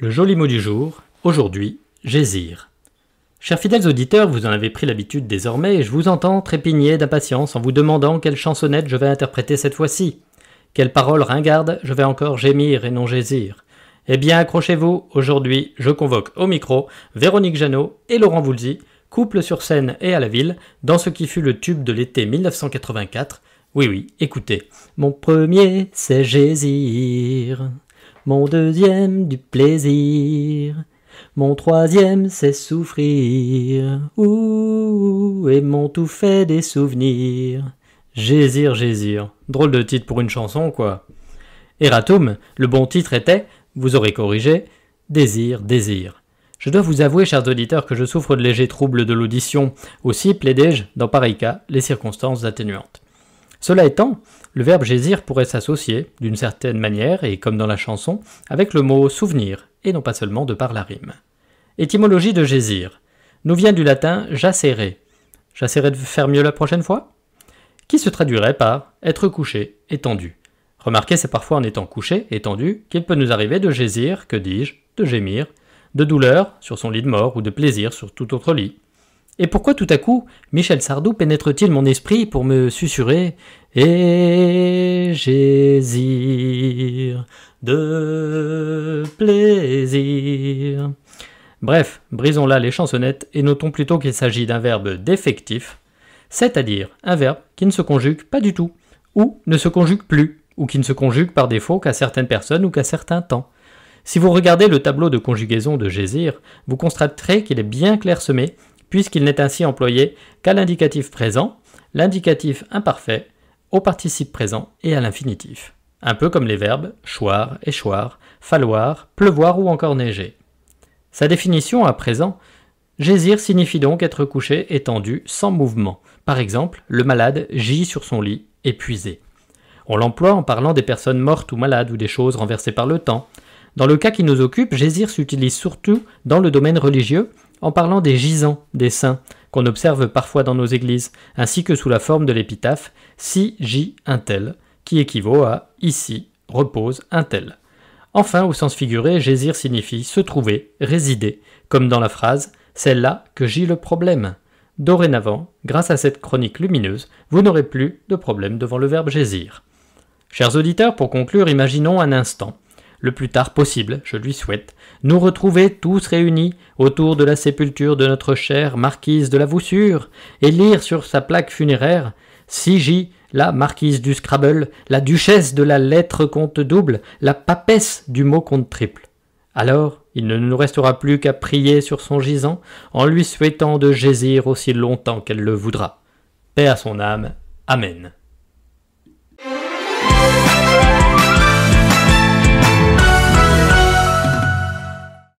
Le joli mot du jour, aujourd'hui, gésir. Chers fidèles auditeurs, vous en avez pris l'habitude désormais et je vous entends trépigner d'impatience en vous demandant quelle chansonnette je vais interpréter cette fois-ci. Quelle parole ringarde je vais encore gémir et non gésir. Eh bien, accrochez-vous, aujourd'hui, je convoque au micro Véronique Janot et Laurent Voulzy couple sur scène et à la ville, dans ce qui fut le tube de l'été 1984. Oui, oui, écoutez. Mon premier, c'est Jésir. Mon deuxième, du plaisir. Mon troisième, c'est souffrir. Ouh, et mon tout fait des souvenirs. Jésir, Jésir. Drôle de titre pour une chanson, quoi. Eratum, le bon titre était, vous aurez corrigé, Désir, Désir. Je dois vous avouer, chers auditeurs, que je souffre de légers troubles de l'audition. Aussi plaidais je dans pareil cas, les circonstances atténuantes. Cela étant, le verbe gésir pourrait s'associer, d'une certaine manière, et comme dans la chanson, avec le mot souvenir, et non pas seulement de par la rime. Étymologie de gésir. Nous vient du latin jacere. J'essaierai de faire mieux la prochaine fois Qui se traduirait par être couché, étendu. Remarquez, c'est parfois en étant couché, étendu, qu'il peut nous arriver de gésir, que dis-je, de gémir, de douleur sur son lit de mort ou de plaisir sur tout autre lit. Et pourquoi tout à coup Michel Sardou pénètre-t-il mon esprit pour me susurrer Et Jésir de plaisir Bref, brisons là les chansonnettes et notons plutôt qu'il s'agit d'un verbe défectif, c'est-à-dire un verbe qui ne se conjugue pas du tout, ou ne se conjugue plus, ou qui ne se conjugue par défaut qu'à certaines personnes ou qu'à certains temps. Si vous regardez le tableau de conjugaison de Gésir, vous constaterez qu'il est bien clairsemé, puisqu'il n'est ainsi employé qu'à l'indicatif présent, l'indicatif imparfait, au participe présent et à l'infinitif. Un peu comme les verbes choir, échoir, falloir, pleuvoir ou encore neiger. Sa définition à présent Gésir signifie donc être couché étendu, sans mouvement. Par exemple, le malade gît sur son lit, épuisé. On l'emploie en parlant des personnes mortes ou malades ou des choses renversées par le temps. Dans le cas qui nous occupe, Gésir s'utilise surtout dans le domaine religieux en parlant des gisants, des saints, qu'on observe parfois dans nos églises, ainsi que sous la forme de l'épitaphe Si j'y un tel, qui équivaut à Ici repose un tel. Enfin, au sens figuré, Gésir signifie se trouver, résider, comme dans la phrase Celle-là que j'y le problème. Dorénavant, grâce à cette chronique lumineuse, vous n'aurez plus de problème devant le verbe Gésir. Chers auditeurs, pour conclure, imaginons un instant le plus tard possible, je lui souhaite, nous retrouver tous réunis autour de la sépulture de notre chère marquise de la Voussure, et lire sur sa plaque funéraire j'y la marquise du Scrabble, la duchesse de la lettre compte double, la papesse du mot compte triple. Alors, il ne nous restera plus qu'à prier sur son gisant, en lui souhaitant de gésir aussi longtemps qu'elle le voudra. Paix à son âme. Amen.